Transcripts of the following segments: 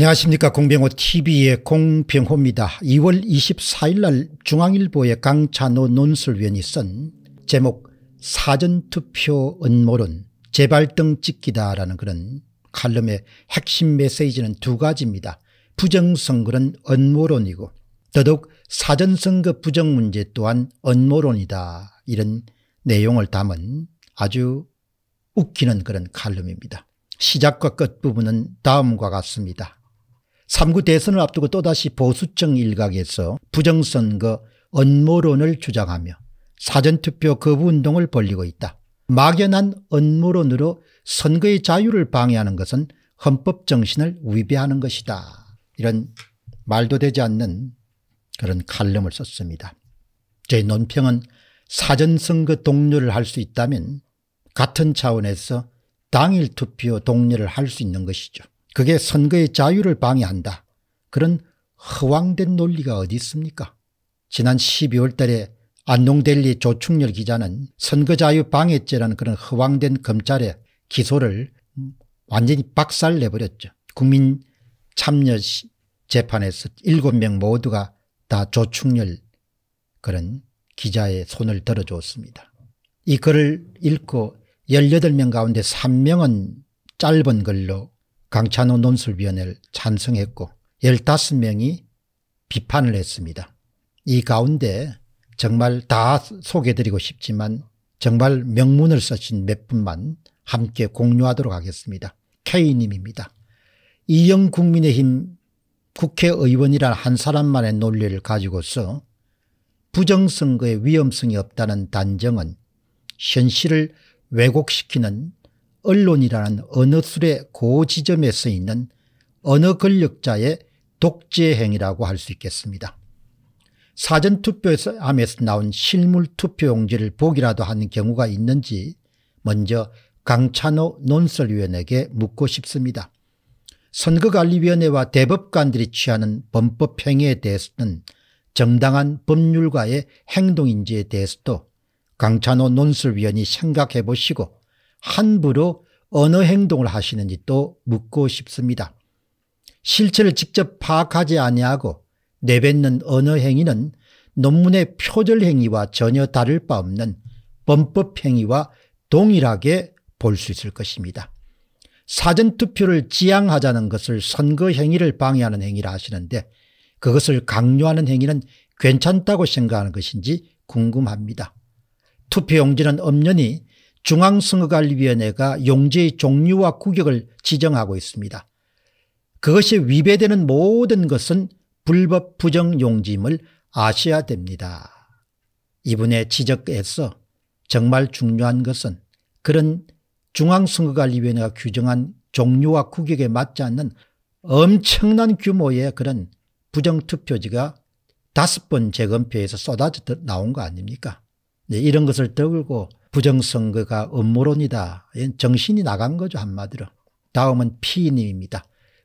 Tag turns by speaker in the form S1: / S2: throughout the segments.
S1: 안녕하십니까 공병호 tv의 공병호입니다. 2월 24일 날 중앙일보의 강찬호 논술위원이 쓴 제목 사전투표 음모론 재발등 찍기다라는 그런 칼럼의 핵심 메시지는 두 가지입니다. 부정선거는 음모론이고 더더욱 사전선거 부정문제 또한 음모론이다 이런 내용을 담은 아주 웃기는 그런 칼럼입니다. 시작과 끝부분은 다음과 같습니다. 3구 대선을 앞두고 또다시 보수층 일각에서 부정선거 언모론을 주장하며 사전투표 거부운동을 벌리고 있다. 막연한 언모론으로 선거의 자유를 방해하는 것은 헌법정신을 위배하는 것이다. 이런 말도 되지 않는 그런 칼럼을 썼습니다. 저희 논평은 사전선거 동료를 할 수 있다면 같은 차원에서 당일 투표 동료를 할 수 있는 것이죠. 그게 선거의 자유를 방해한다. 그런 허황된 논리가 어디 있습니까? 지난 12월 달에 안동델리 조충렬 기자는 선거자유 방해죄라는 그런 허황된 검찰의 기소를 완전히 박살내버렸죠. 국민 참여 재판에서 7명 모두가 다 조충렬 그런 기자의 손을 들어줬습니다. 이 글을 읽고 18명 가운데 3명은 짧은 글로 강찬호 논술위원회를 찬성했고 15명이 비판을 했습니다. 이 가운데 정말 다 소개드리고 싶지만 정말 명문을 쓰신 몇 분만 함께 공유하도록 하겠습니다. K님입니다. 이영 국민의힘 국회의원이란 한 사람만의 논리를 가지고서 부정선거의 위험성이 없다는 단정은 현실을 왜곡시키는 언론이라는 언어술의 고지점에 서 있는 언어 권력자의 독재 행위라고 할 수 있겠습니다. 사전투표함에서 나온 실물투표용지를 보기라도 하는 경우가 있는지 먼저 강찬호 논설위원에게 묻고 싶습니다. 선거관리위원회와 대법관들이 취하는 범법행위에 대해서는 정당한 법률과의 행동인지에 대해서도 강찬호 논술위원이 생각해 보시고 함부로 어느 행동을 하시는지 또 묻고 싶습니다. 실체를 직접 파악하지 아니하고 내뱉는 언어 행위는 논문의 표절 행위와 전혀 다를 바 없는 범법 행위와 동일하게 볼 수 있을 것입니다. 사전투표를 지양하자는 것을 선거 행위를 방해하는 행위라 하시는데 그것을 강요하는 행위는 괜찮다고 생각하는 것인지 궁금합니다. 투표용지는 엄연히 중앙선거관리위원회가 용지의 종류와 구격을 지정하고 있습니다. 그것이 위배되는 모든 것은 불법 부정 용지임을 아셔야 됩니다. 이분의 지적에서 정말 중요한 것은 그런 중앙선거관리위원회가 규정한 종류와 구격에 맞지 않는 엄청난 규모의 그런 부정투표지가 다섯 번 재검표에서 쏟아져 나온 거 아닙니까? 네, 이런 것을 들고 부정선거가 음모론이다. 예, 정신이 나간 거죠 한마디로. 다음은 피님입니다.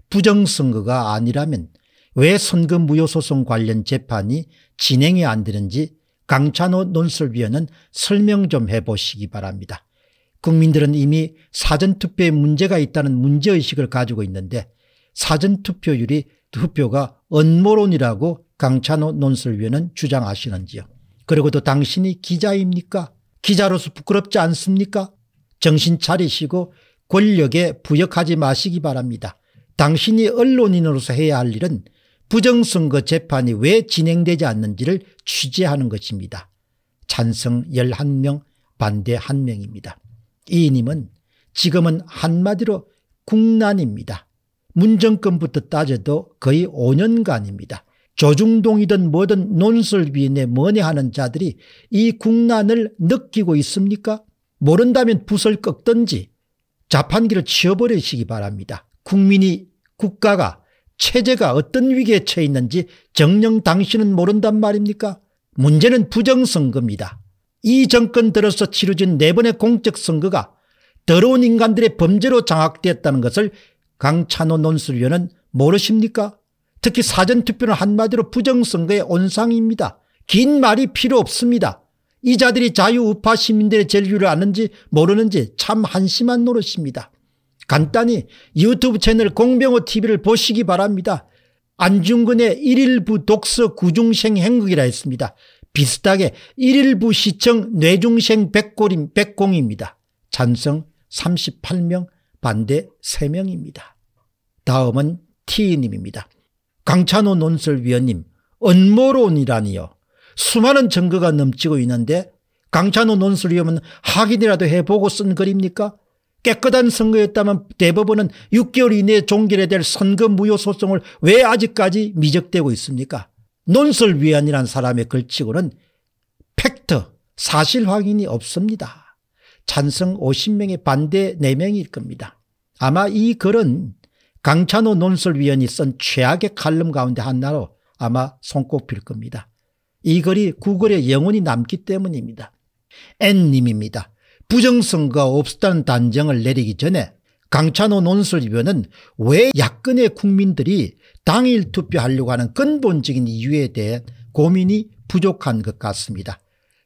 S1: 부정선거가 아니라면 왜 선거 무효소송 관련 재판이 진행이 안 되는지 강찬호 논설위원은 설명 좀 해보시기 바랍니다. 국민들은 이미 사전투표에 문제가 있다는 문제의식을 가지고 있는데 사전투표율이 투표가 언모론이라고 강찬호 논설위원은 주장하시는지요. 그리고 또 당신이 기자입니까? 기자로서 부끄럽지 않습니까? 정신 차리시고 권력에 부역하지 마시기 바랍니다. 당신이 언론인으로서 해야 할 일은 부정선거 재판이 왜 진행되지 않는지를 취재하는 것입니다. 찬성 11명 반대 1명입니다. 이님은 지금은 한마디로 국난입니다. 문정권부터 따져도 거의 5년간입니다. 조중동이든 뭐든 논설위원회 뭐니하는 자들이 이 국난을 느끼고 있습니까? 모른다면 붓을 꺾든지 자판기를 치워버리시기 바랍니다. 국민이 국가가 체제가 어떤 위기에 처해 있는지 정령 당신은 모른단 말입니까? 문제는 부정선거입니다. 이 정권 들어서 치러진 네 번의 공적선거가 더러운 인간들의 범죄로 장악되었다는 것을 강찬호 논술위원은 모르십니까? 특히 사전투표는 한마디로 부정선거의 온상입니다. 긴 말이 필요 없습니다. 이 자들이 자유우파 시민들의 젤류를 아는지 모르는지 참 한심한 노릇입니다. 간단히 유튜브 채널 공병호TV를 보시기 바랍니다. 안중근의 1일부 독서 구중생 행극이라 했습니다. 비슷하게 1일부 시청 뇌중생 백골인 백공입니다. 찬성 38명 반대 3명입니다. 다음은 T님입니다. 강찬호 논설위원님 언모론이라니요. 수많은 증거가 넘치고 있는데 강찬호 논술위원은 확인이라도 해보고 쓴 글입니까? 깨끗한 선거였다면 대법원은 6개월 이내에 종결해야 될 선거 무효 소송을 왜 아직까지 미적대고 있습니까? 논술위원이란 사람의 글치고는 팩트, 사실 확인이 없습니다. 찬성 50명에 반대 4명일 겁니다. 아마 이 글은 강찬호 논설위원이 쓴 최악의 칼럼 가운데 하나로 아마 손꼽힐 겁니다. 이 글이 구글에 영원히 남기 때문입니다. N님입니다. 부정선거가 없었다는 단정을 내리기 전에 강찬호 논설위원은 왜 야권의 국민들이 당일 투표하려고 하는 근본적인 이유에 대해 고민이 부족한 것 같습니다.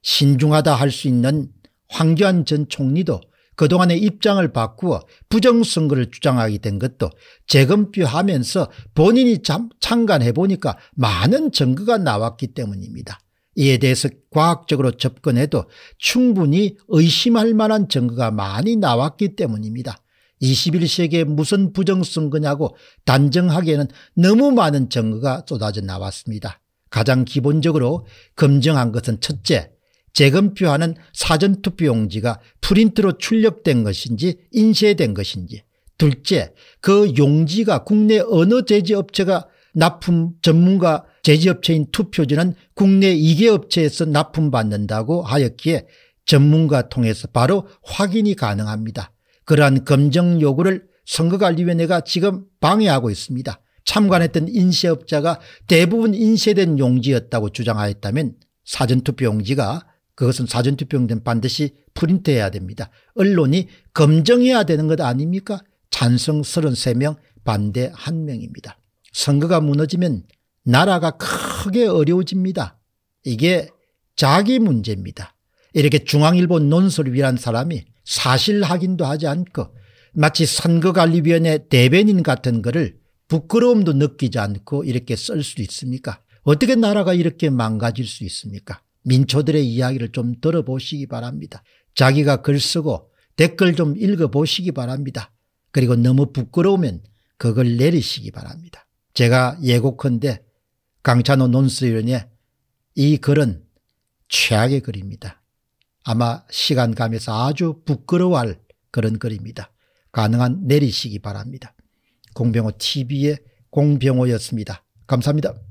S1: 신중하다 할 수 있는 황교안 전 총리도 그동안의 입장을 바꾸어 부정선거를 주장하게 된 것도 재검표하면서 본인이 참관해 보니까 많은 증거가 나왔기 때문입니다. 이에 대해서 과학적으로 접근해도 충분히 의심할 만한 증거가 많이 나왔기 때문입니다. 21세기에 무슨 부정선거냐고 단정하기에는 너무 많은 증거가 쏟아져 나왔습니다. 가장 기본적으로 검증한 것은 첫째 재검표하는 사전투표용지가 프린트로 출력된 것인지 인쇄된 것인지 둘째 그 용지가 국내 어느 제지업체가 납품 전문가 제지업체인 투표지는 국내 2개 업체에서 납품받는다고 하였기에 전문가 통해서 바로 확인이 가능합니다. 그러한 검증 요구를 선거관리위원회가 지금 방해하고 있습니다. 참관했던 인쇄업자가 대부분 인쇄된 용지였다고 주장하였다면 사전투표 용지가 그것은 사전투표는 용 반드시 프린트해야 됩니다. 언론이 검증해야 되는 것 아닙니까? 찬성 33명 반대 1명입니다. 선거가 무너지면 나라가 크게 어려워집니다. 이게 자기 문제입니다. 이렇게 중앙일보 논설위란 사람이 사실 확인도 하지 않고 마치 선거관리위원회 대변인 같은 거를 부끄러움도 느끼지 않고 이렇게 쓸 수 있습니까? 어떻게 나라가 이렇게 망가질 수 있습니까? 민초들의 이야기를 좀 들어보시기 바랍니다. 자기가 글 쓰고 댓글 좀 읽어보시기 바랍니다. 그리고 너무 부끄러우면 그걸 내리시기 바랍니다. 제가 예고컨대 강찬호 논스위원의 이 글은 최악의 글입니다. 아마 시간 가면서 아주 부끄러워할 그런 글입니다. 가능한 내리시기 바랍니다. 공병호 TV의 공병호였습니다. 감사합니다.